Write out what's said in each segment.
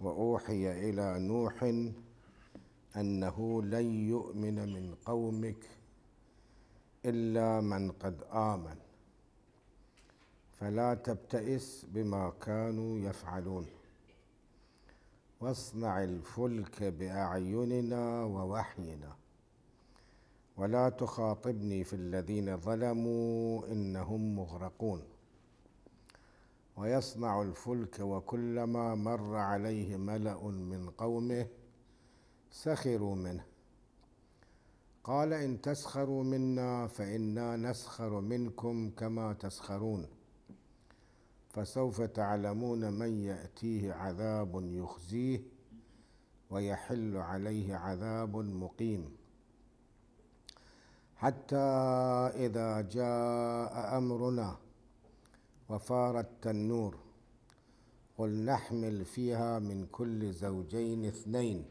واوحي الى نوح انه لن يؤمن من قومك الا من قد امن فلا تبتئس بما كانوا يفعلون واصنع الفلك باعيننا ووحينا ولا تخاطبني في الذين ظلموا انهم مغرقون ويصنع الفلك وكلما مر عليه ملا من قومه سخروا منه قال ان تسخروا منا فانا نسخر منكم كما تسخرون فسوف تعلمون من ياتيه عذاب يخزيه ويحل عليه عذاب مقيم حتى اذا جاء امرنا وفار التنور نحمل فيها من كل زوجين اثنين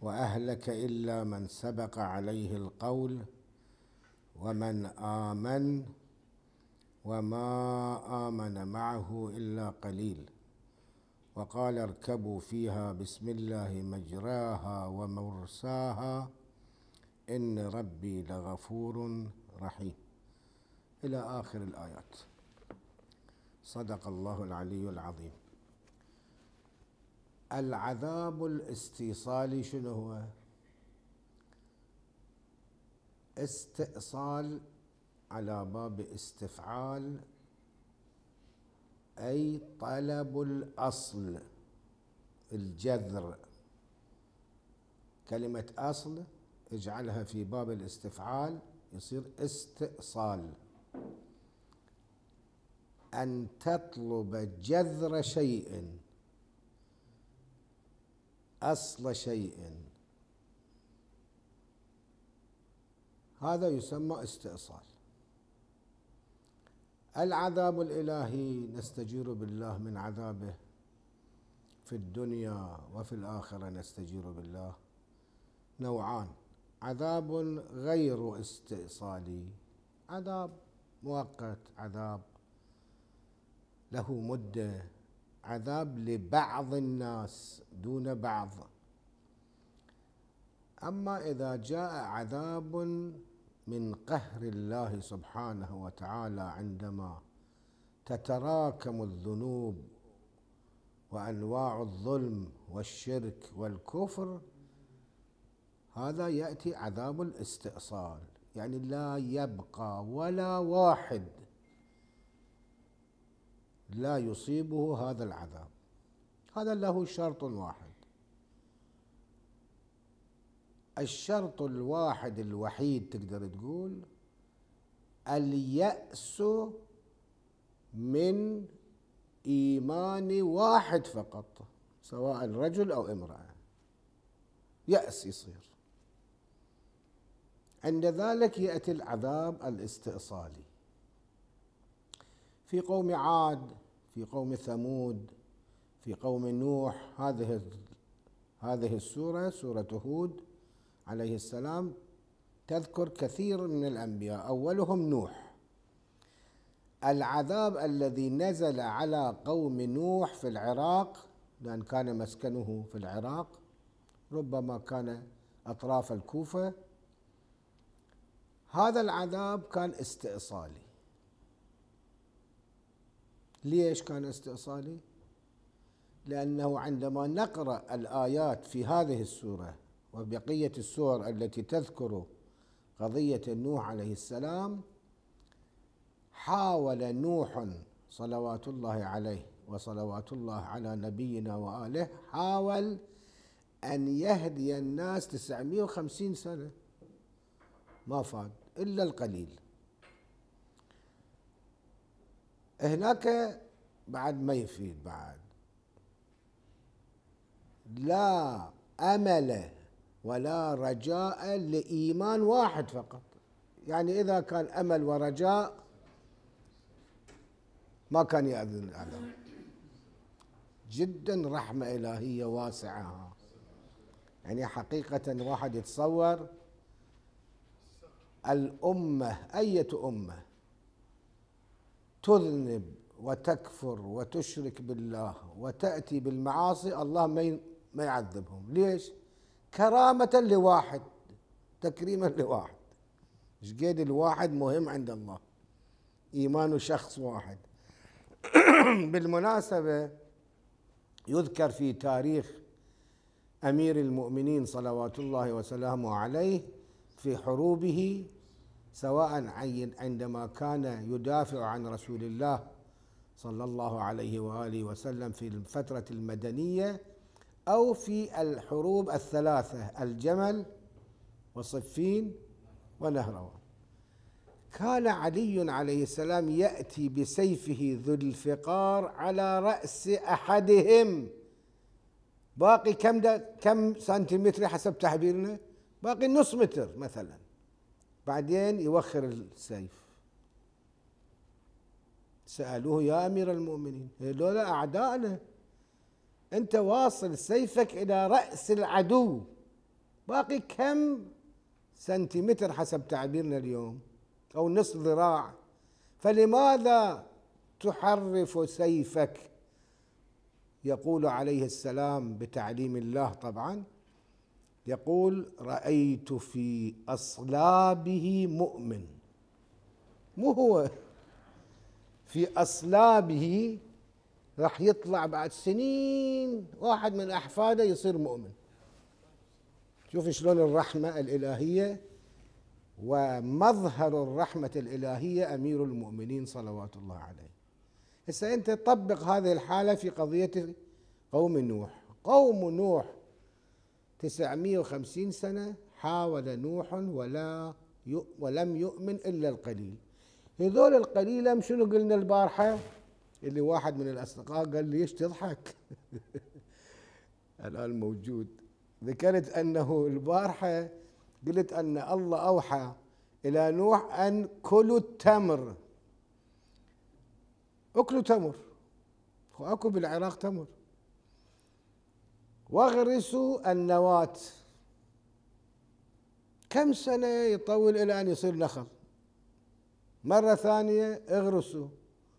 وأهلك إلا من سبق عليه القول ومن آمن وما آمن معه إلا قليل وقال اركبوا فيها بسم الله مجراها ومرساها إن ربي لغفور رحيم إلى آخر الآيات صدق الله العلي العظيم العذاب الاستيصالي شنو هو استئصال على باب استفعال اي طلب الاصل الجذر كلمه اصل اجعلها في باب الاستفعال يصير استئصال أن تطلب جذر شيء أصل شيء هذا يسمى استئصال العذاب الإلهي نستجير بالله من عذابه في الدنيا وفي الآخرة نستجير بالله نوعان عذاب غير استئصالي عذاب مؤقت عذاب له مده عذاب لبعض الناس دون بعض اما اذا جاء عذاب من قهر الله سبحانه وتعالى عندما تتراكم الذنوب وانواع الظلم والشرك والكفر هذا ياتي عذاب الاستئصال يعني لا يبقى ولا واحد لا يصيبه هذا العذاب هذا له شرط واحد الشرط الواحد الوحيد تقدر تقول اليأس من إيمان واحد فقط سواء رجل أو امرأة يأس يصير عند ذلك يأتي العذاب الاستئصالي في قوم عاد في قوم ثمود في قوم نوح هذه هذه السورة سورة هود عليه السلام تذكر كثير من الأنبياء أولهم نوح العذاب الذي نزل على قوم نوح في العراق لأن كان مسكنه في العراق ربما كان أطراف الكوفة هذا العذاب كان استئصالي ليش كان استئصالي لأنه عندما نقرأ الآيات في هذه السورة وبقية السور التي تذكر قضية نوح عليه السلام حاول نوح صلوات الله عليه وصلوات الله على نبينا وآله حاول أن يهدي الناس 950 سنة ما فاد إلا القليل هناك بعد ما يفيد بعد لا امل ولا رجاء لايمان واحد فقط يعني اذا كان امل ورجاء ما كان ياذن الالم جدا رحمه الهيه واسعه يعني حقيقه واحد يتصور الامه اية امه تذنب وتكفر وتشرك بالله وتأتي بالمعاصي الله ما يعذبهم ليش كرامة لواحد تكريما لواحد مش قد الواحد مهم عند الله إيمان شخص واحد بالمناسبة يذكر في تاريخ أمير المؤمنين صلوات الله وسلامه عليه في حروبه سواء عندما كان يدافع عن رسول الله صلى الله عليه واله وسلم في الفتره المدنيه او في الحروب الثلاثه الجمل وصفين ونهروان كان علي عليه السلام ياتي بسيفه ذو الفقار على راس احدهم باقي كم كم سنتيمتر حسب تعبيرنا باقي نص متر مثلا بعدين يوخر السيف سألوه يا أمير المؤمنين هذول أعدائنا أنت واصل سيفك إلى رأس العدو باقي كم سنتيمتر حسب تعبيرنا اليوم أو نصف ذراع فلماذا تحرف سيفك يقول عليه السلام بتعليم الله طبعا يقول رأيت في أصلابه مؤمن مو هو في أصلابه راح يطلع بعد سنين واحد من أحفاده يصير مؤمن شوف شلون الرحمة الإلهية ومظهر الرحمة الإلهية أمير المؤمنين صلوات الله عليه هسه أنت طبق هذه الحالة في قضية قوم نوح قوم نوح 950 سنة حاول نوح ولا ولم يؤمن إلا القليل هذول القليلة شنو قلنا البارحة اللي واحد من الأصدقاء قال لي ايش تضحك الآن موجود ذكرت أنه البارحة قلت أن الله أوحى إلى نوح أن كلوا التمر اكلوا تمر واكو بالعراق تمر واغرسوا النواة كم سنة يطول إلى أن يصير نخل مرة ثانية اغرسوا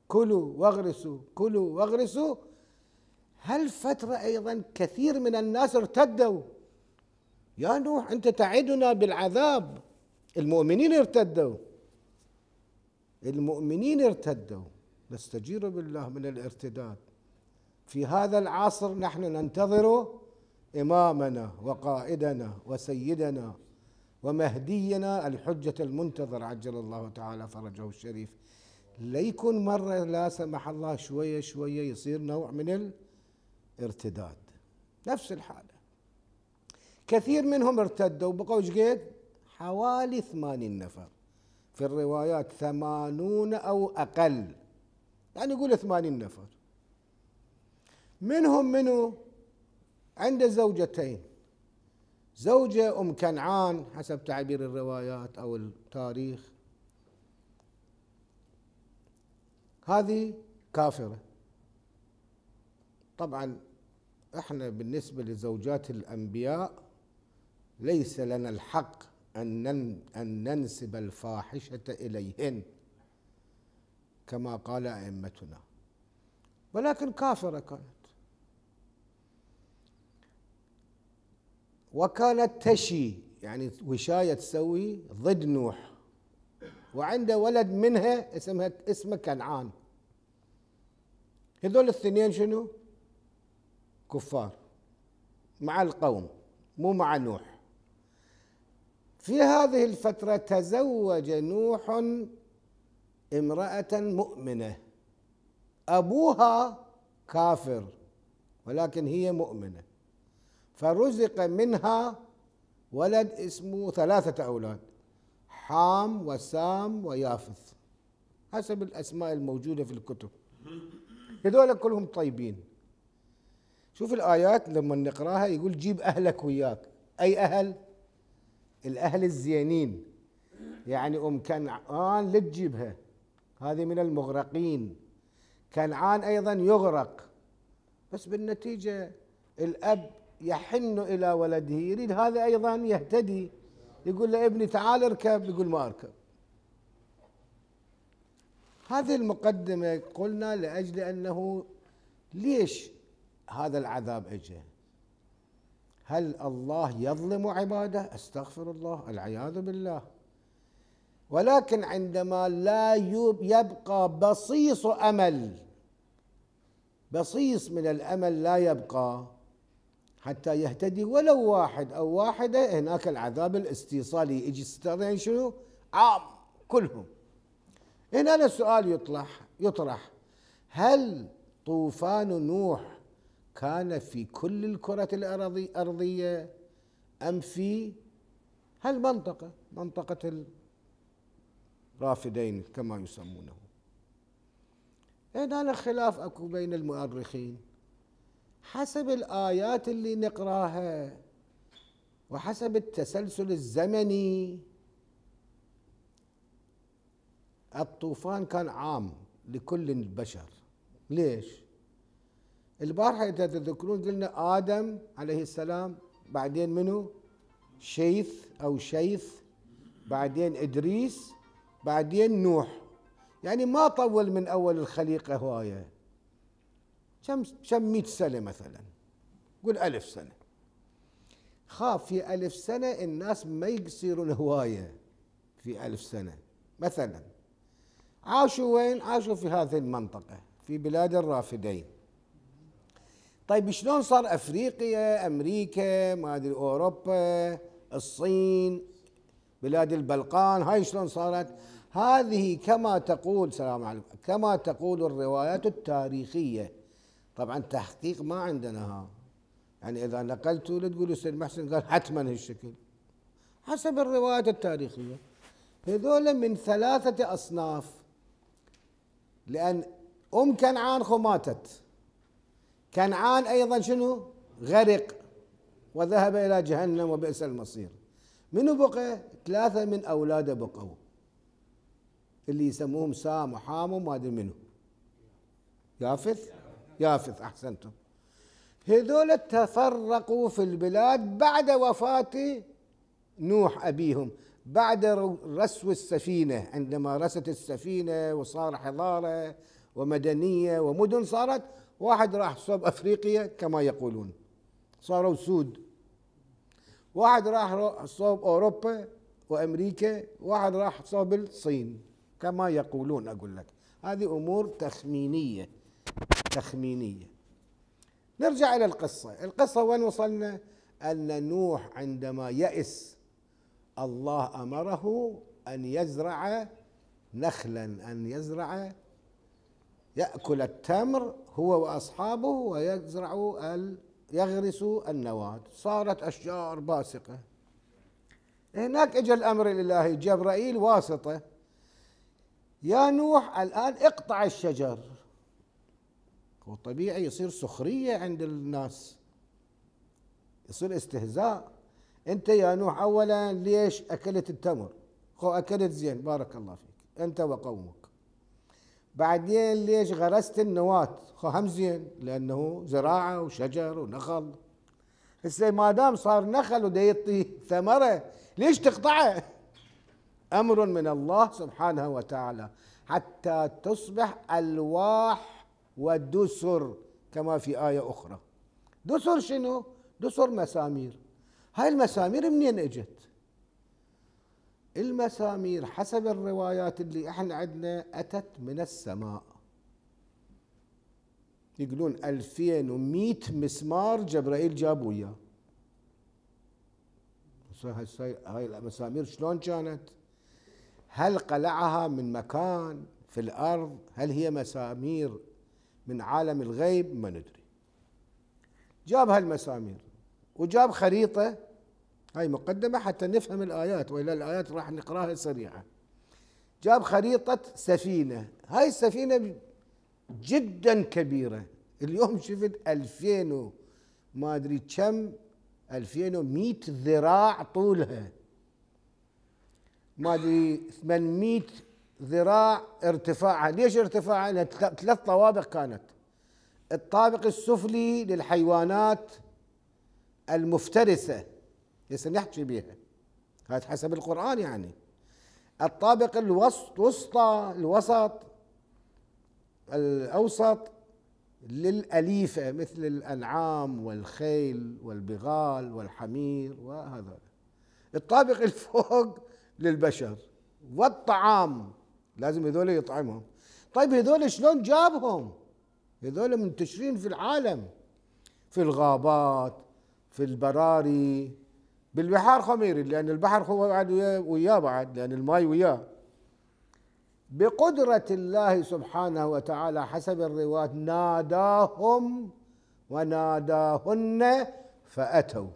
كلوا واغرسوا كلوا واغرسوا هالفترة أيضا كثير من الناس ارتدوا يا نوح أنت تعدنا بالعذاب المؤمنين ارتدوا المؤمنين ارتدوا نستجير بالله من الارتداد في هذا العصر نحن ننتظره إمامنا وقائدنا وسيدنا ومهدينا الحجة المنتظر عجل الله تعالى فرجه الشريف ليكن مرة لا سمح الله شوية شوية يصير نوع من الارتداد نفس الحالة كثير منهم ارتدوا بقوا قد حوالي ثمانين نفر في الروايات ثمانون أو أقل يعني يقول ثمانين نفر منهم منو عنده زوجتين زوجة أم كنعان حسب تعبير الروايات أو التاريخ هذه كافرة طبعا احنا بالنسبة لزوجات الأنبياء ليس لنا الحق أن ننسب الفاحشة إليهن كما قال أئمتنا ولكن كافرة كانت وكانت تشي يعني وشاية تسوي ضد نوح وعنده ولد منها اسمها اسمه كنعان هذول الاثنين شنو كفار مع القوم مو مع نوح في هذه الفترة تزوج نوح امرأة مؤمنة أبوها كافر ولكن هي مؤمنة فرزق منها ولد اسمه ثلاثة أولاد حام وسام ويافث حسب الأسماء الموجودة في الكتب هذول كلهم طيبين شوف الآيات لما نقراها يقول جيب أهلك وياك أي أهل الأهل الزينين يعني أم كنعان لا تجيبها هذه من المغرقين كنعان أيضا يغرق بس بالنتيجة الأب يحن إلى ولده يريد هذا أيضا يهتدي يقول له ابني تعال اركب يقول ما اركب هذه المقدمة قلنا لأجل أنه ليش هذا العذاب اجى هل الله يظلم عباده استغفر الله العياذ بالله ولكن عندما لا يبقى بصيص امل بصيص من الامل لا يبقى حتى يهتدي ولو واحد او واحده هناك العذاب الاستيصالي يجي يعني شنو؟ عام كلهم. هنا السؤال يطرح يطرح هل طوفان نوح كان في كل الكرة الأرضية أم في هالمنطقة منطقة الرافدين كما يسمونه هنا خلاف أكو بين المؤرخين حسب الآيات اللي نقراها وحسب التسلسل الزمني الطوفان كان عام لكل البشر ليش؟ البارحة إذا تذكرون قلنا آدم عليه السلام بعدين منو؟ شيث أو شيث بعدين إدريس بعدين نوح يعني ما طول من أول الخليقة هواية كم كم 100 سنه مثلا قول ألف سنه خاف في ألف سنه الناس ما يصيرون هوايه في ألف سنه مثلا عاشوا وين؟ عاشوا في هذه المنطقه في بلاد الرافدين طيب شلون صار افريقيا امريكا ما ادري اوروبا الصين بلاد البلقان هاي شلون صارت هذه كما تقول سلام عليكم كما تقول الروايات التاريخيه طبعا تحقيق ما عندنا ها يعني اذا نقلتوا لا تقولوا سيد محسن قال حتما هالشكل حسب الروايات التاريخيه هذول من ثلاثه اصناف لان ام كنعان ماتت كنعان ايضا شنو غرق وذهب الى جهنم وبئس المصير منو بقى ثلاثه من اولاده بقوا اللي يسموهم سام وحام وما ادري منو يافث يافث أحسنتم هذول تفرقوا في البلاد بعد وفاة نوح أبيهم بعد رسو السفينة عندما رست السفينة وصار حضارة ومدنية ومدن صارت واحد راح صوب أفريقيا كما يقولون صاروا سود واحد راح صوب أوروبا وأمريكا واحد راح صوب الصين كما يقولون أقول لك هذه أمور تخمينية تخمينية نرجع إلى القصة القصة وين وصلنا أن نوح عندما يئس الله أمره أن يزرع نخلا أن يزرع يأكل التمر هو وأصحابه ويزرع يغرس النواة صارت أشجار باسقة هناك اجى الأمر الإلهي جبرائيل واسطة يا نوح الآن اقطع الشجر والطبيعي يصير سخرية عند الناس يصير استهزاء انت يا نوح اولا ليش اكلت التمر خو اكلت زين بارك الله فيك انت وقومك بعدين ليش غرست النواة خو هم زين لانه زراعة وشجر ونخل هسه ما دام صار نخل وده يعطي ثمرة ليش تقطعه امر من الله سبحانه وتعالى حتى تصبح الواح ودسر كما في آية أخرى دسر شنو؟ دسر مسامير هاي المسامير منين اجت؟ المسامير حسب الروايات اللي احنا عندنا اتت من السماء يقولون 2100 مسمار جبرائيل جاب وياه هاي المسامير شلون كانت؟ هل قلعها من مكان في الارض؟ هل هي مسامير من عالم الغيب ما ندري جاب هالمسامير وجاب خريطة هاي مقدمة حتى نفهم الآيات وإلى الآيات راح نقراها سريعة جاب خريطة سفينة هاي السفينة جدا كبيرة اليوم شفت 2000 ما أدري كم 2100 ذراع طولها ما أدري 800 ذراع ارتفاعها ليش ارتفاعها ثلاث طوابق كانت الطابق السفلي للحيوانات المفترسة لسه نحكي بها هذا حسب القرآن يعني الطابق الوسط وسطى الوسط الأوسط للأليفة مثل الأنعام والخيل والبغال والحمير وهذا الطابق الفوق للبشر والطعام لازم هذول يطعمهم طيب هذول شلون جابهم هذول منتشرين في العالم في الغابات في البراري بالبحار خميري لان البحر هو بعد وياه بعد لان الماي وياه بقدرة الله سبحانه وتعالى حسب الروايات ناداهم وناداهن فأتوا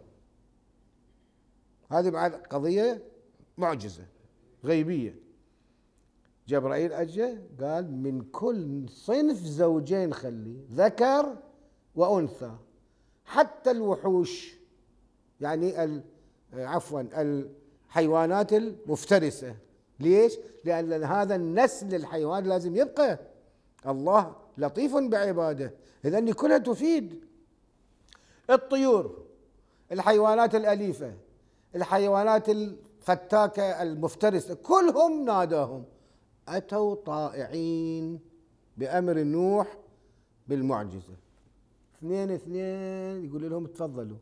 هذه بعد قضية معجزة غيبية جبرائيل اجى قال من كل صنف زوجين خلي ذكر وانثى حتى الوحوش يعني عفوا الحيوانات المفترسه ليش؟ لان هذا النسل الحيوان لازم يبقى الله لطيف بعباده اذا كلها تفيد الطيور الحيوانات الاليفه الحيوانات الفتاكه المفترسه كلهم ناداهم أتوا طائعين بأمر نوح بالمعجزة اثنين اثنين يقول لهم تفضلوا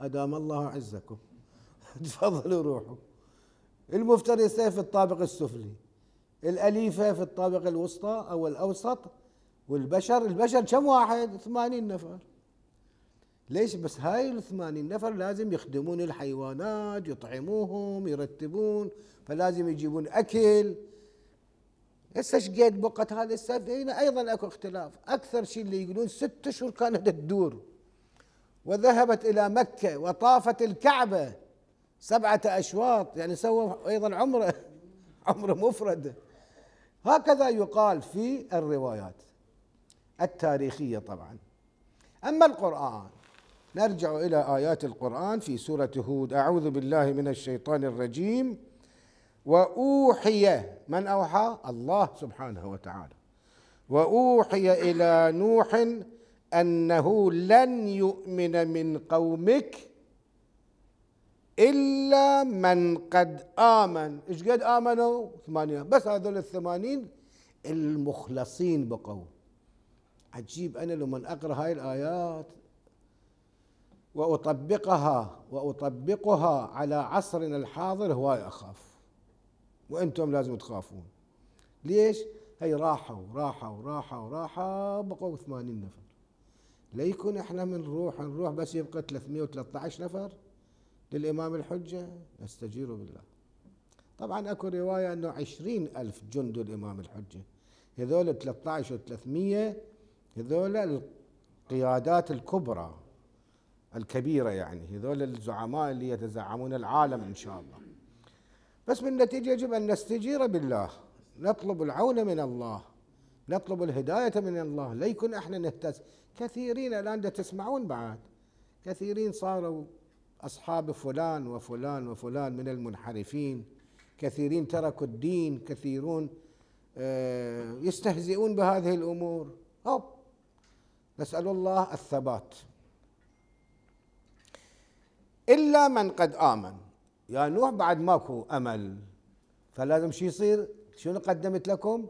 أدام الله عزكم تفضلوا روحوا المفترسة في الطابق السفلي الأليفة في الطابق الوسطى أو الأوسط والبشر البشر كم واحد ثمانين نفر ليش بس هاي الثمانين نفر لازم يخدمون الحيوانات يطعموهم يرتبون فلازم يجيبون أكل هسه قد بقت هذا السالفه هنا ايضا اكو اختلاف اكثر شيء اللي يقولون ست اشهر كانت تدور وذهبت الى مكه وطافت الكعبه سبعه اشواط يعني سوى ايضا عمره عمره مفرد هكذا يقال في الروايات التاريخيه طبعا اما القران نرجع الى ايات القران في سوره هود اعوذ بالله من الشيطان الرجيم واوحي من اوحى الله سبحانه وتعالى واوحي الى نوح انه لن يؤمن من قومك الا من قد امن ايش قد امنوا ثمانيه بس هذول الثمانين المخلصين بقوا عجيب انا لما اقرا هاي الايات واطبقها واطبقها على عصرنا الحاضر هواي اخاف وانتم لازم تخافون ليش؟ هي راحوا راحوا راحوا راحوا بقوا 80 نفر ليكن احنا احنا بنروح نروح بس يبقى 313 نفر للامام الحجه نستجير بالله طبعا اكو روايه انه 20 الف جند الامام الحجه هذول 13 و300 هذول القيادات الكبرى الكبيره يعني هذول الزعماء اللي يتزعمون العالم ان شاء الله بس بالنتيجة يجب أن نستجير بالله نطلب العون من الله نطلب الهداية من الله لا يكون احنا نهتز كثيرين الآن تسمعون بعد كثيرين صاروا أصحاب فلان وفلان وفلان من المنحرفين كثيرين تركوا الدين كثيرون آه، يستهزئون بهذه الأمور هوب نسأل الله الثبات إلا من قد آمن يا نوح بعد ماكو امل فلازم شو يصير؟ شنو قدمت لكم؟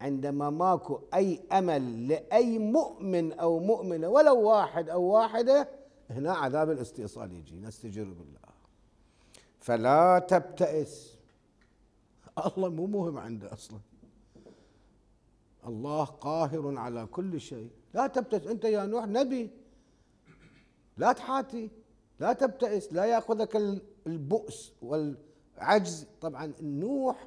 عندما ماكو اي امل لاي مؤمن او مؤمنه ولو واحد او واحده هنا عذاب الاستئصال يجي نستجير بالله فلا تبتئس الله مو مهم عنده اصلا الله قاهر على كل شيء لا تبتئس انت يا نوح نبي لا تحاتي لا تبتئس لا ياخذك البؤس والعجز طبعا نوح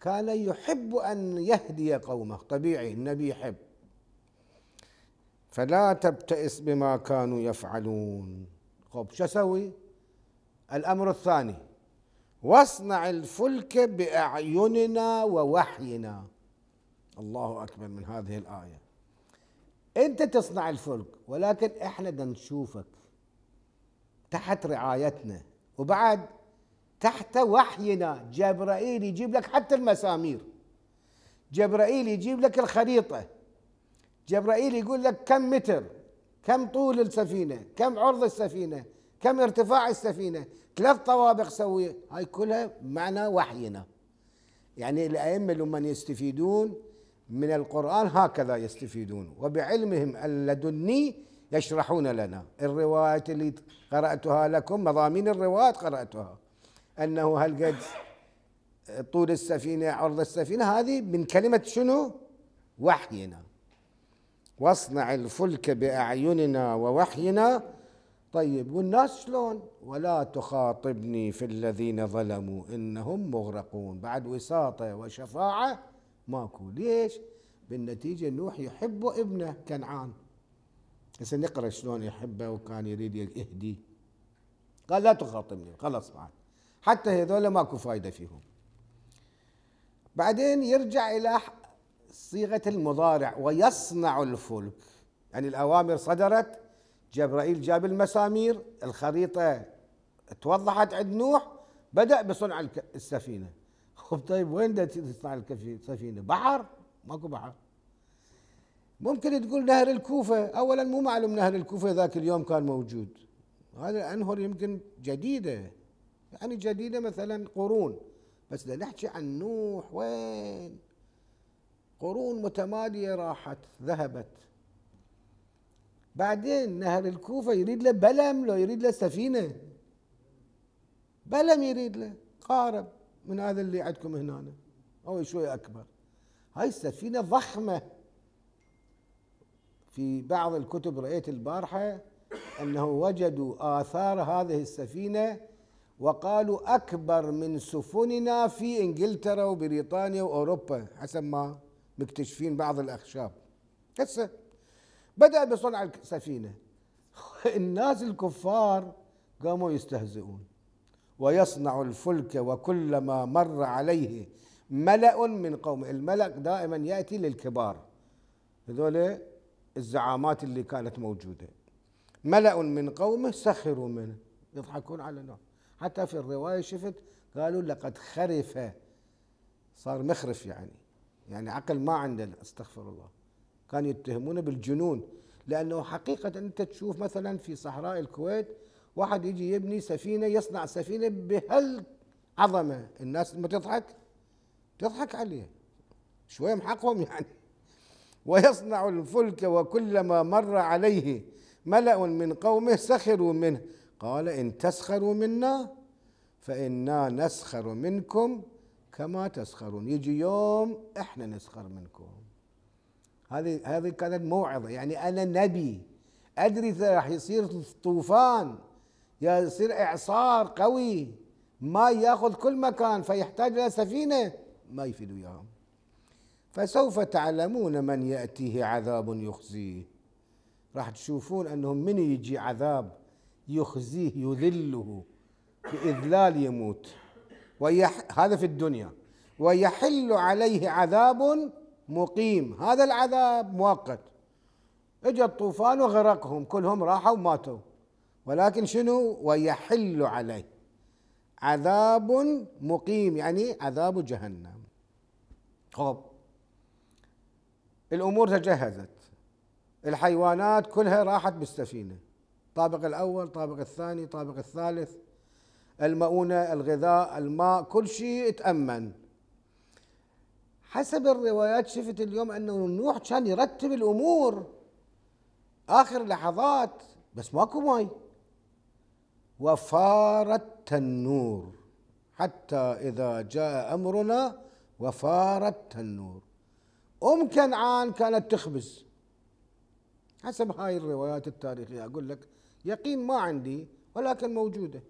كان يحب أن يهدي قومه طبيعي النبي يحب فلا تبتئس بما كانوا يفعلون خب شو أسوي الأمر الثاني واصنع الفلك بأعيننا ووحينا الله أكبر من هذه الآية أنت تصنع الفلك ولكن إحنا نشوفك تحت رعايتنا وبعد تحت وحينا جبرائيل يجيب لك حتى المسامير جبرائيل يجيب لك الخريطة جبرائيل يقول لك كم متر كم طول السفينة كم عرض السفينة كم ارتفاع السفينة ثلاث طوابق سوية هاي كلها معنى وحينا يعني الأئمة لمن يستفيدون من القرآن هكذا يستفيدون وبعلمهم اللدني يشرحون لنا الروايات اللي قرأتها لكم مضامين الروايات قرأتها أنه هل قد طول السفينة عرض السفينة هذه من كلمة شنو وحينا واصنع الفلك بأعيننا ووحينا طيب والناس شلون ولا تخاطبني في الذين ظلموا إنهم مغرقون بعد وساطة وشفاعة ماكو ليش بالنتيجة نوح يحب ابنه كنعان هسه نقرا شلون يحبه وكان يريد يهدي قال لا تخاطبني خلاص بعد حتى هذول ماكو فايده فيهم بعدين يرجع الى صيغه المضارع ويصنع الفلك يعني الاوامر صدرت جبرائيل جاب المسامير الخريطه توضحت عند نوح بدا بصنع السفينه طيب وين تصنع السفينه بحر ماكو بحر ممكن تقول نهر الكوفة أولا مو معلوم نهر الكوفة ذاك اليوم كان موجود هذا الأنهر يمكن جديدة يعني جديدة مثلا قرون بس إذا نحكي عن نوح وين قرون متمادية راحت ذهبت بعدين نهر الكوفة يريد له بلم لو يريد له سفينة بلم يريد له قارب من هذا اللي عندكم هنا أو شوي أكبر هاي السفينة ضخمة في بعض الكتب رأيت البارحة أنه وجدوا آثار هذه السفينة وقالوا أكبر من سفننا في إنجلترا وبريطانيا وأوروبا حسب ما مكتشفين بعض الأخشاب هسه بدأ بصنع السفينة الناس الكفار قاموا يستهزئون ويصنع الفلك وكلما مر عليه ملأ من قوم الملأ دائما يأتي للكبار هذول الزعامات اللي كانت موجوده ملأ من قومه سخروا منه يضحكون على نوح حتى في الروايه شفت قالوا لقد خرف صار مخرف يعني يعني عقل ما عندنا استغفر الله كان يتهمونه بالجنون لانه حقيقه انت تشوف مثلا في صحراء الكويت واحد يجي يبني سفينه يصنع سفينه بهالعظمه الناس ما تضحك تضحك عليه شويه محقهم يعني ويصنع الفلك وكلما مر عليه ملأ من قومه سخروا منه قال إن تسخروا منا فإنا نسخر منكم كما تسخرون يجي يوم احنا نسخر منكم هذه هذه كانت موعظة يعني أنا نبي أدري راح يصير طوفان يصير إعصار قوي ما ياخذ كل مكان فيحتاج إلى سفينة ما يفيدوا وياهم فسوف تعلمون من يأتيه عذاب يخزيه راح تشوفون أنهم من يجي عذاب يخزيه يذله بإذلال يموت ويح هذا في الدنيا ويحل عليه عذاب مقيم هذا العذاب مؤقت اجى الطوفان وغرقهم كلهم راحوا وماتوا ولكن شنو ويحل عليه عذاب مقيم يعني عذاب جهنم خب الامور تجهزت الحيوانات كلها راحت بالسفينه الطابق الاول الطابق الثاني الطابق الثالث المؤونه الغذاء الماء كل شيء تامن حسب الروايات شفت اليوم انه نوح كان يرتب الامور اخر لحظات بس ماكو ماي وفار التنور حتى اذا جاء امرنا وفار التنور أم كنعان كانت تخبز حسب هاي الروايات التاريخية أقول لك يقين ما عندي ولكن موجودة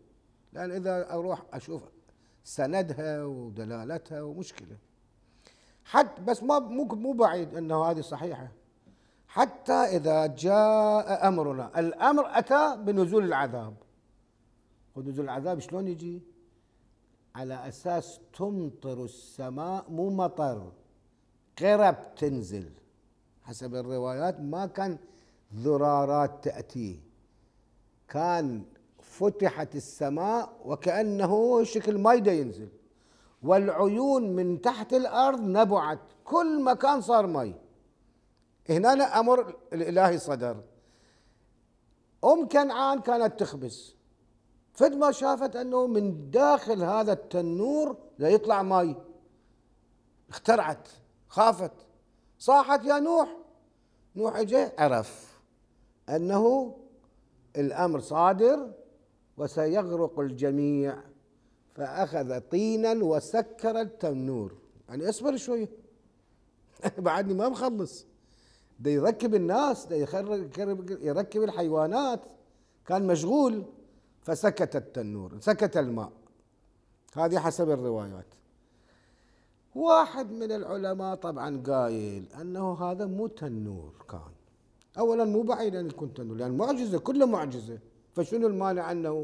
لأن إذا أروح أشوف سندها ودلالتها ومشكلة حتى بس ما مو مو بعيد أنه هذه صحيحة حتى إذا جاء أمرنا الأمر أتى بنزول العذاب ونزول العذاب شلون يجي على أساس تمطر السماء مو مطر قرب تنزل حسب الروايات ما كان ذرارات تأتي كان فتحت السماء وكأنه شكل مايدة ينزل والعيون من تحت الأرض نبعت كل مكان صار مي هنا أمر الإلهي صدر أم كنعان كانت تخبز فد ما شافت أنه من داخل هذا التنور لا يطلع مي اخترعت خافت صاحت يا نوح نوح اجى عرف انه الامر صادر وسيغرق الجميع فاخذ طينا وسكر التنور يعني اصبر شويه بعدني ما مخلص ده يركب الناس ده يركب الحيوانات كان مشغول فسكت التنور سكت الماء هذه حسب الروايات واحد من العلماء طبعا قايل أنه هذا مو تنور كان أولا مو بعيد أن يكون تنور لأن يعني معجزة كله معجزة فشنو المانع أنه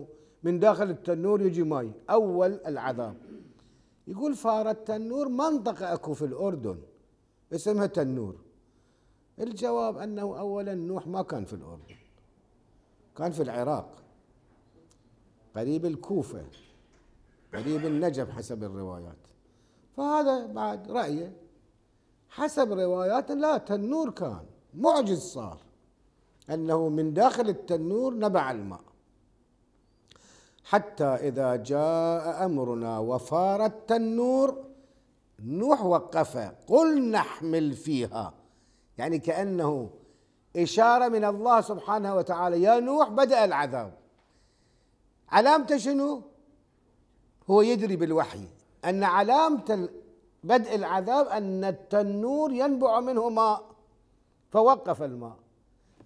من داخل التنور يجي ماي أول العذاب يقول فار التنور منطقة أكو في الأردن اسمها تنور الجواب أنه أولا نوح ما كان في الأردن كان في العراق قريب الكوفة قريب النجف حسب الروايات فهذا بعد رأيه حسب روايات لا تنور كان معجز صار أنه من داخل التنور نبع الماء حتى إذا جاء أمرنا وفار التنور نوح وقف قل نحمل فيها يعني كأنه إشارة من الله سبحانه وتعالى يا نوح بدأ العذاب علامته شنو؟ هو يدري بالوحي أن علامة بدء العذاب أن التنور ينبع منه ماء فوقف الماء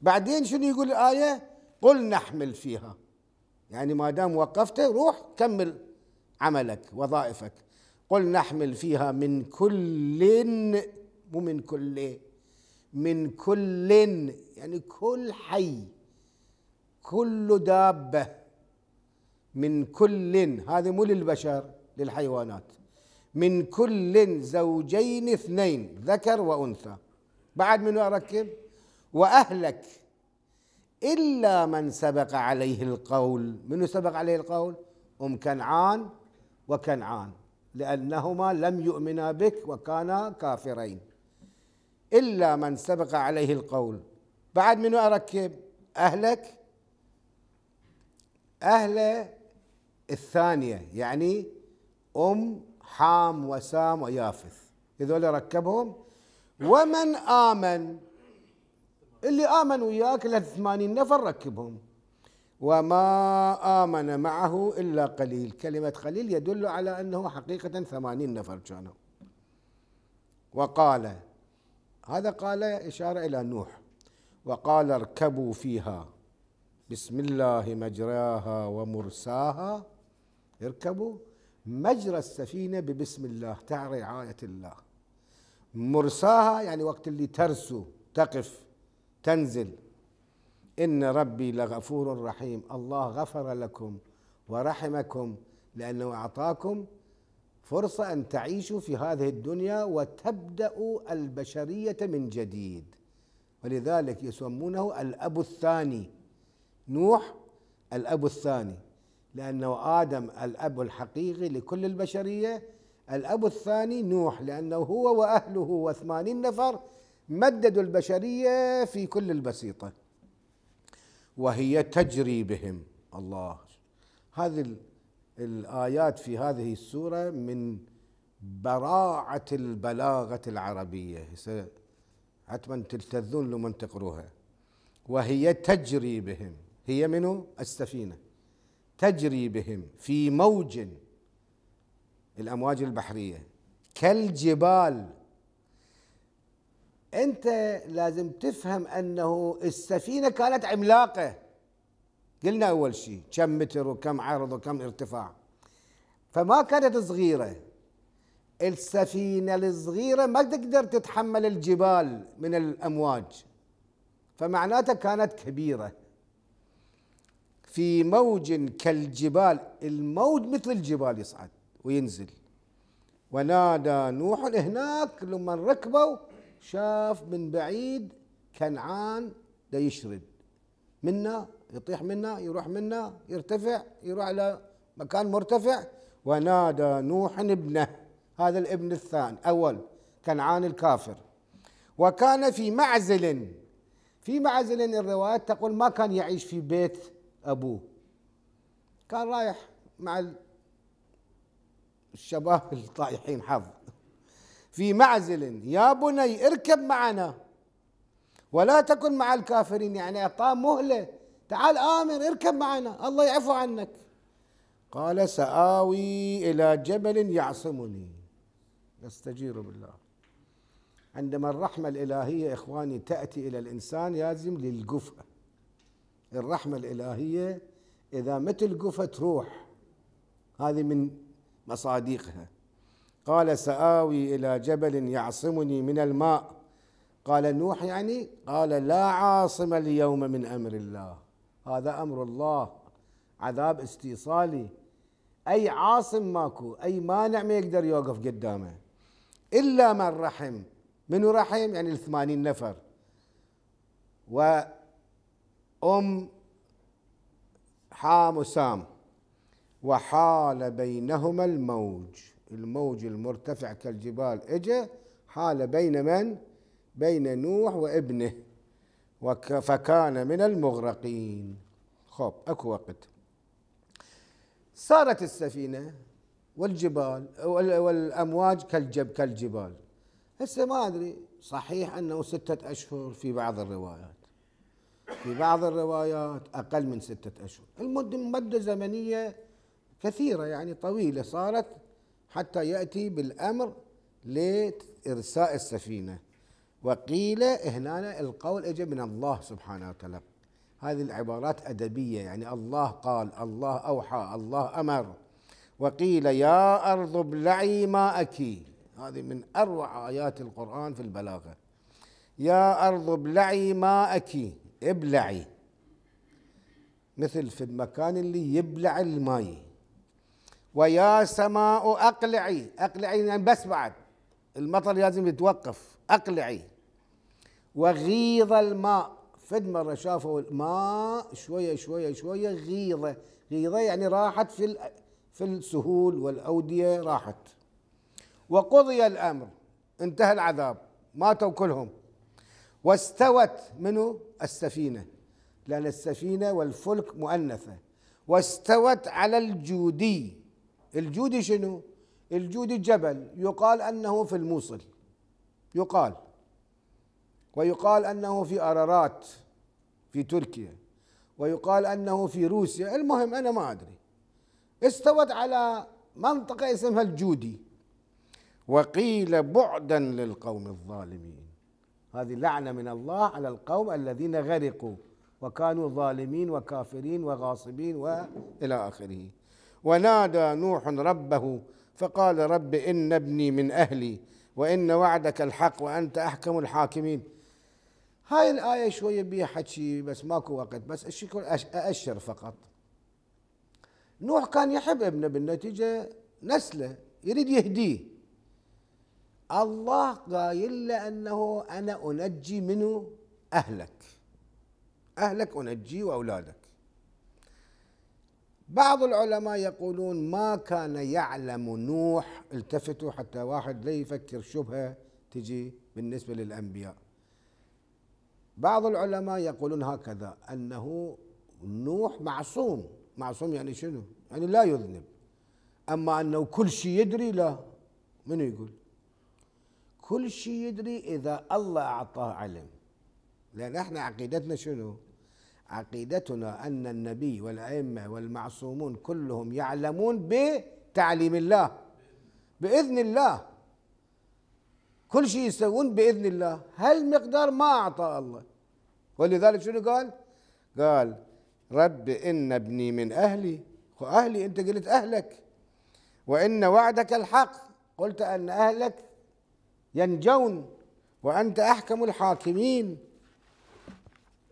بعدين شنو يقول الآية قل نحمل فيها يعني ما دام وقفته روح كمل عملك وظائفك قل نحمل فيها من كل مو من كل من كل يعني كل حي كل دابة من كل هذه مو للبشر للحيوانات من كل زوجين اثنين ذكر وانثى بعد منو اركب واهلك الا من سبق عليه القول منو سبق عليه القول ام كنعان وكنعان لانهما لم يؤمنا بك وكانا كافرين الا من سبق عليه القول بعد منو اركب اهلك اهل الثانيه يعني أم حام وسام ويافث هذول ركبهم ومن آمن اللي آمن وياك ل 80 نفر ركبهم وما آمن معه إلا قليل كلمة قليل يدل على أنه حقيقة ثمانين نفر كانوا وقال هذا قال إشارة إلى نوح وقال اركبوا فيها بسم الله مجراها ومرساها اركبوا مجرى السفينة ببسم الله تاع رعاية الله مرساها يعني وقت اللي ترسو تقف تنزل إن ربي لغفور رحيم الله غفر لكم ورحمكم لأنه أعطاكم فرصة أن تعيشوا في هذه الدنيا وتبدأوا البشرية من جديد ولذلك يسمونه الأب الثاني نوح الأب الثاني لأنه آدم الأب الحقيقي لكل البشرية الأب الثاني نوح لأنه هو وأهله وثمانين نفر مددوا البشرية في كل البسيطة وهي تجري بهم الله هذه الآيات في هذه السورة من براعة البلاغة العربية حتما تلتذون لمن تقروها وهي تجري بهم هي منو السفينه تجري بهم في موج الامواج البحريه كالجبال انت لازم تفهم انه السفينه كانت عملاقه قلنا اول شيء كم متر وكم عرض وكم ارتفاع فما كانت صغيره السفينه الصغيره ما تقدر تتحمل الجبال من الامواج فمعناته كانت كبيره في موج كالجبال الموج مثل الجبال يصعد وينزل ونادى نوح هناك لما ركبوا شاف من بعيد كنعان دا يشرد منا يطيح منا يروح منا يرتفع يروح على مكان مرتفع ونادى نوح ابنه هذا الابن الثاني اول كنعان الكافر وكان في معزل في معزل الروايات تقول ما كان يعيش في بيت ابوه كان رايح مع الشباب اللي طايحين حظ في معزل يا بني اركب معنا ولا تكن مع الكافرين يعني اعطاه مهله تعال امر اركب معنا الله يعفو عنك قال سآوي إلى جبل يعصمني نستجير بالله عندما الرحمة الإلهية إخواني تأتي إلى الإنسان لازم للقفة الرحمة الإلهية إذا ما تلقفها تروح هذه من مصاديقها قال سآوي إلى جبل يعصمني من الماء قال نوح يعني قال لا عاصم اليوم من أمر الله هذا أمر الله عذاب استيصالي أي عاصم ماكو أي مانع ما يقدر يوقف قدامه إلا من رحم من رحم يعني الثمانين نفر و أم حام وسام وحال بينهما الموج الموج المرتفع كالجبال اجى حال بين من بين نوح وابنه فكان من المغرقين خب اكو وقت صارت السفينه والجبال والامواج كالجب كالجبال هسه ما ادري صحيح انه سته اشهر في بعض الروايات في بعض الروايات أقل من ستة أشهر المدة مدة زمنية كثيرة يعني طويلة صارت حتى يأتي بالأمر لإرساء السفينة وقيل هنا القول اجى من الله سبحانه وتعالى هذه العبارات أدبية يعني الله قال الله أوحى الله أمر وقيل يا أرض ابلعي ماءك هذه من أروع آيات القرآن في البلاغة يا أرض ابلعي ماءك ابلعي مثل في المكان اللي يبلع الماي ويا سماء اقلعي اقلعي يعني بس بعد المطر لازم يتوقف اقلعي وغيض الماء فد مره شافوا الماء شويه شويه شويه غيضه غيضه يعني راحت في في السهول والاوديه راحت وقضي الامر انتهى العذاب ماتوا كلهم واستوت منه السفينة لأن السفينة والفلك مؤنثة واستوت على الجودي الجودي شنو؟ الجودي جبل يقال أنه في الموصل يقال ويقال أنه في أرارات في تركيا ويقال أنه في روسيا المهم أنا ما أدري استوت على منطقة اسمها الجودي وقيل بعدا للقوم الظالمين هذه لعنة من الله على القوم الذين غرقوا وكانوا ظالمين وكافرين وغاصبين وإلى آخره ونادى نوح ربه فقال رب إن ابني من أهلي وإن وعدك الحق وأنت أحكم الحاكمين هاي الآية شوية بيها حكي بس ماكو وقت بس أشكر أأشر فقط نوح كان يحب ابنه بالنتيجة نسله يريد يهديه الله قايل له انه انا انجي منه اهلك اهلك انجي واولادك بعض العلماء يقولون ما كان يعلم نوح التفتوا حتى واحد لا يفكر شبهه تجي بالنسبه للانبياء بعض العلماء يقولون هكذا انه نوح معصوم معصوم يعني شنو؟ يعني لا يذنب اما انه كل شيء يدري لا منو يقول؟ كل شيء يدري إذا الله أعطاه علم لأن احنا عقيدتنا شنو عقيدتنا أن النبي والأئمة والمعصومون كلهم يعلمون بتعليم الله بإذن الله كل شيء يسوون بإذن الله هالمقدار ما اعطاه الله ولذلك شنو قال قال رب إن ابني من أهلي وأهلي أنت قلت أهلك وإن وعدك الحق قلت أن أهلك ينجون وأنت أحكم الحاكمين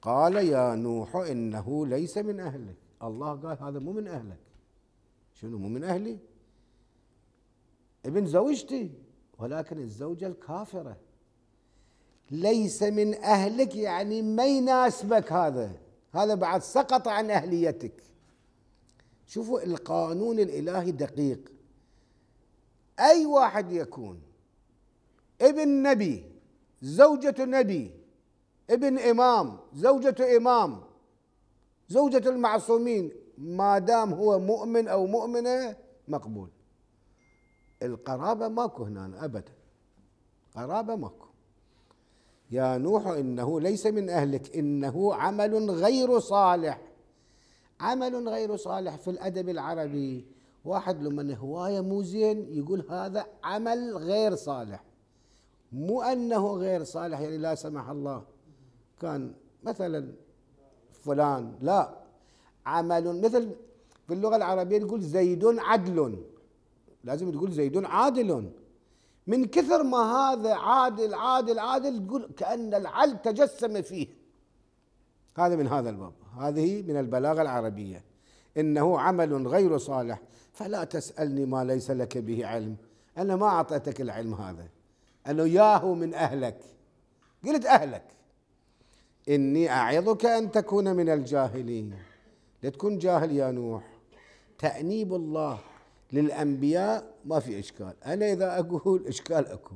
قال يا نوح إنه ليس من أهلك الله قال هذا مو من أهلك شنو مو من أهلي ابن زوجتي ولكن الزوجة الكافرة ليس من أهلك يعني ما يناسبك هذا هذا بعد سقط عن أهليتك شوفوا القانون الإلهي دقيق أي واحد يكون ابن نبي زوجة نبي ابن إمام زوجة إمام زوجة المعصومين ما دام هو مؤمن أو مؤمنة مقبول القرابة ماكو هنا أبدا قرابة ماكو يا نوح إنه ليس من أهلك إنه عمل غير صالح عمل غير صالح في الأدب العربي واحد لما هواية مو زين يقول هذا عمل غير صالح مو أنه غير صالح يعني لا سمح الله كان مثلا فلان لا عمل مثل في اللغة العربية تقول زيد عدل لازم تقول زيد عادل من كثر ما هذا عادل عادل عادل تقول كأن العل تجسم فيه هذا من هذا الباب هذه من البلاغة العربية إنه عمل غير صالح فلا تسألني ما ليس لك به علم أنا ما أعطيتك العلم هذا أنه ياهو من أهلك قلت أهلك إني أعظك أن تكون من الجاهلين لا تكون جاهل يا نوح تأنيب الله للأنبياء ما في إشكال أنا إذا أقول إشكال أكو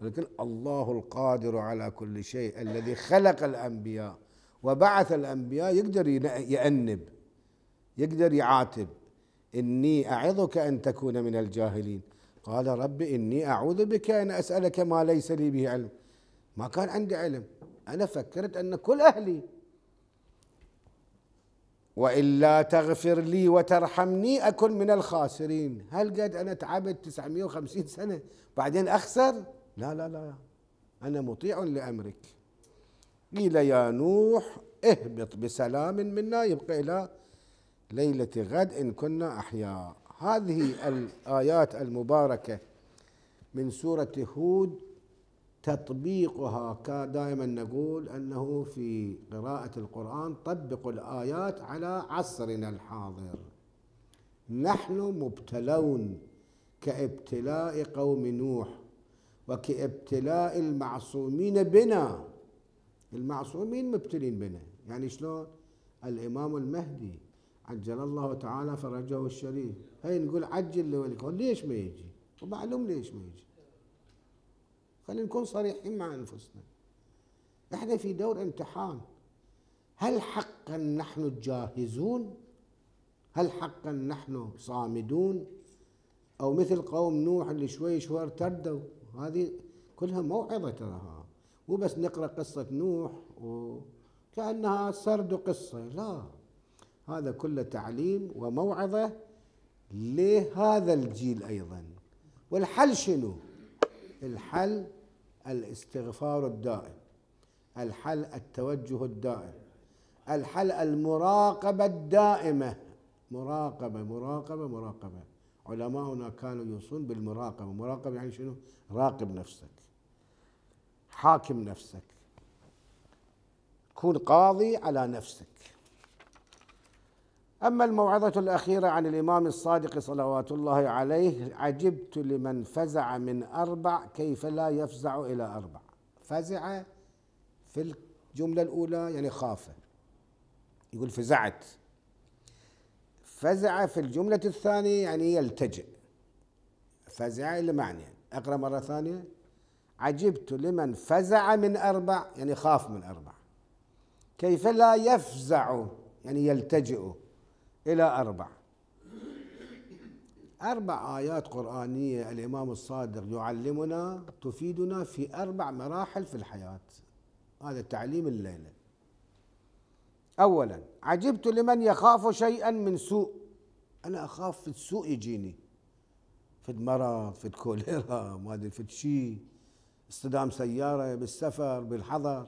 ولكن الله القادر على كل شيء الذي خلق الأنبياء وبعث الأنبياء يقدر يأنب يقدر يعاتب إني أعظك أن تكون من الجاهلين قال رب إني أعوذ بك أن أسألك ما ليس لي به علم ما كان عندي علم أنا فكرت أن كل أهلي وإلا تغفر لي وترحمني أكن من الخاسرين هل قد أنا تعبت 950 سنة بعدين أخسر لا لا لا أنا مطيع لأمرك قيل يا نوح اهبط بسلام منا يبقى إلى ليلة غد إن كنا أحياء هذه الآيات المباركة من سورة هود تطبيقها دائما نقول أنه في قراءة القرآن طبق الآيات على عصرنا الحاضر نحن مبتلون كابتلاء قوم نوح وكابتلاء المعصومين بنا المعصومين مبتلين بنا يعني شلون الإمام المهدي عجل الله تعالى فرجه الشريف هاي نقول عجل لوليك ليش ما يجي ومعلوم ليش ما يجي خلينا نكون صريحين مع انفسنا احنا في دور امتحان هل حقا نحن جاهزون هل حقا نحن صامدون او مثل قوم نوح اللي شوي شوي ارتدوا هذه كلها موعظه تراها مو بس نقرا قصه نوح وكانها سرد قصه لا هذا كله تعليم وموعظه لهذا الجيل أيضا والحل شنو الحل الاستغفار الدائم الحل التوجه الدائم الحل المراقبة الدائمة مراقبة مراقبة مراقبة علماؤنا كانوا يوصون بالمراقبة مراقبة يعني شنو راقب نفسك حاكم نفسك كن قاضي على نفسك أما الموعظة الأخيرة عن الإمام الصادق صلوات الله عليه عجبت لمن فزع من أربع كيف لا يفزع إلى أربع فزع في الجملة الأولى يعني خاف يقول فزعت فزع في الجملة الثانية يعني يلتجئ فزع إلى معنى أقرأ مرة ثانية عجبت لمن فزع من أربع يعني خاف من أربع كيف لا يفزع يعني يلتجئ إلى أربع أربع آيات قرآنية الإمام الصادق يعلمنا تفيدنا في أربع مراحل في الحياة هذا التعليم الليلة أولا عجبت لمن يخاف شيئا من سوء أنا أخاف في السوء يجيني في المرض في الكوليرا ما أدري في شيء اصطدام سيارة بالسفر بالحضر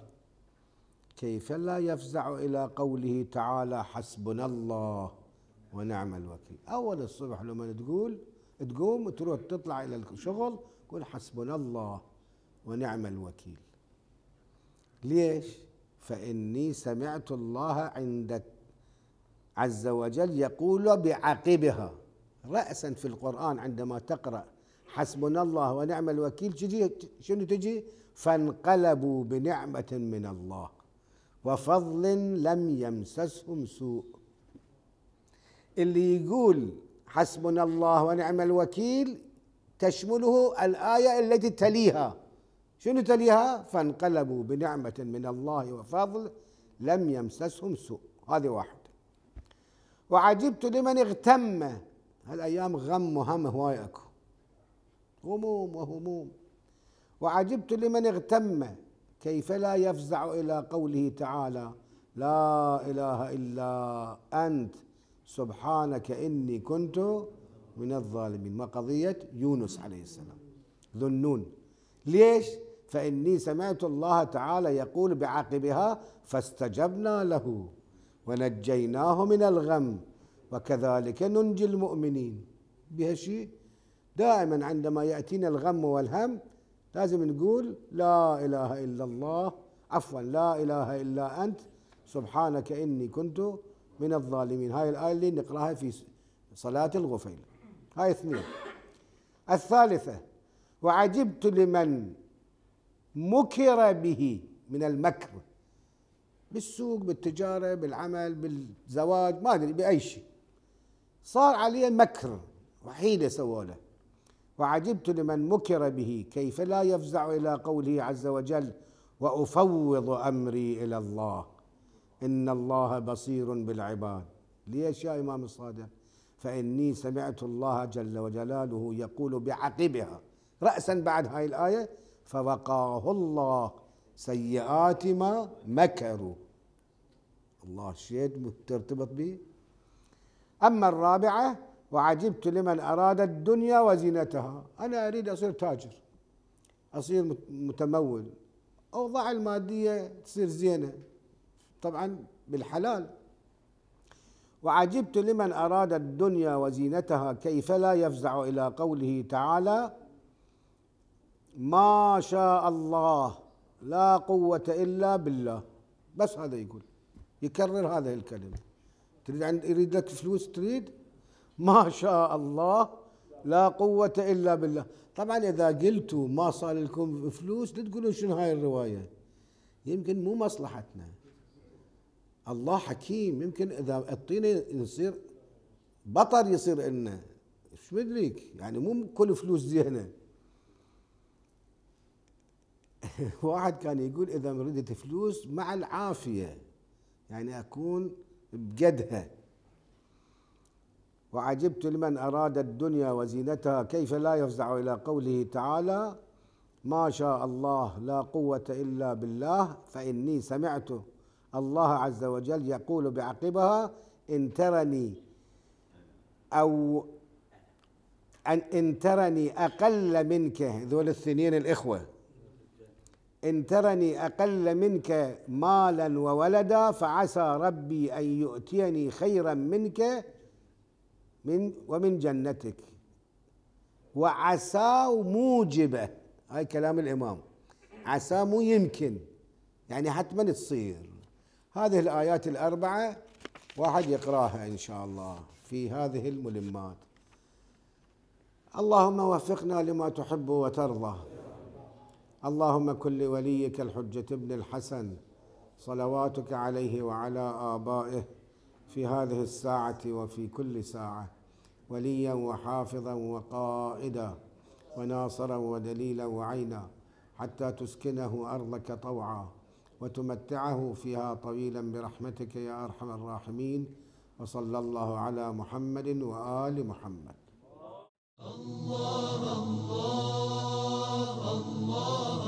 كيف لا يفزع إلى قوله تعالى حسبنا الله ونعم الوكيل اول الصبح لما تقول تقوم تروح تطلع الى الشغل قول حسبنا الله ونعم الوكيل ليش فاني سمعت الله عند عز وجل يقول بعقبها راسا في القران عندما تقرا حسبنا الله ونعم الوكيل تجي شنو تجي فانقلبوا بنعمه من الله وفضل لم يمسسهم سوء اللي يقول حسبنا الله ونعم الوكيل تشمله الآية التي تليها شنو تليها فانقلبوا بنعمة من الله وفضل لم يمسسهم سوء هذه واحد وعجبت لمن اغتم هالأيام غم وهم هواي أكو هموم وهموم وعجبت لمن اغتم كيف لا يفزع إلى قوله تعالى لا إله إلا أنت سبحانك إني كنت من الظالمين ما قضية يونس عليه السلام ذو النون ليش فإني سمعت الله تعالى يقول بعقبها فاستجبنا له ونجيناه من الغم وكذلك ننجي المؤمنين بها شيء دائما عندما يأتينا الغم والهم لازم نقول لا إله إلا الله عفوا لا إله إلا أنت سبحانك إني كنت من الظالمين هاي الآية اللي نقراها في صلاة الغفيل هاي اثنين الثالثة وعجبت لمن مكر به من المكر بالسوق بالتجارة بالعمل بالزواج ما أدري بأي شيء صار عليه مكر وحيدة سووا له وعجبت لمن مكر به كيف لا يفزع إلى قوله عز وجل وأفوض أمري إلى الله إن الله بصير بالعباد ليش يا إمام الصادق فإني سمعت الله جل وجلاله يقول بعقبها رأسا بعد هاي الآية فوقاه الله سيئات ما مكروا الله شيء ترتبط به أما الرابعة وعجبت لمن أراد الدنيا وزينتها أنا أريد أصير تاجر أصير متمول أوضاع المادية تصير زينة طبعا بالحلال وعجبت لمن أراد الدنيا وزينتها كيف لا يفزع إلى قوله تعالى ما شاء الله لا قوة إلا بالله بس هذا يقول يكرر هذه الكلمة تريد عند يريد لك فلوس تريد ما شاء الله لا قوة إلا بالله طبعا إذا قلتوا ما صار لكم فلوس لا تقولون شنو هاي الرواية يمكن مو مصلحتنا الله حكيم يمكن اذا الطينه يصير بطر يصير لنا ايش مدريك يعني مو كل فلوس زينه واحد كان يقول اذا مردت فلوس مع العافيه يعني اكون بقدها وعجبت لمن اراد الدنيا وزينتها كيف لا يفزع الى قوله تعالى ما شاء الله لا قوه الا بالله فاني سمعته الله عز وجل يقول بعقبها إن ترني أو أن إن ترني أقل منك ذول الثنين الإخوة إن ترني أقل منك مالا وولدا فعسى ربي أن يؤتيني خيرا منك من ومن جنتك وعسى موجبة هاي كلام الإمام عسى مو يمكن يعني حتما تصير هذه الآيات الأربعة واحد يقراها إن شاء الله في هذه الملمات اللهم وفقنا لما تحب وترضى اللهم كن لوليك الحجة ابن الحسن صلواتك عليه وعلى آبائه في هذه الساعة وفي كل ساعة وليا وحافظا وقائدا وناصرا ودليلا وعينا حتى تسكنه أرضك طوعا وتمتعه فيها طويلا برحمتك يا ارحم الراحمين وصلى الله على محمد وال محمد الله الله الله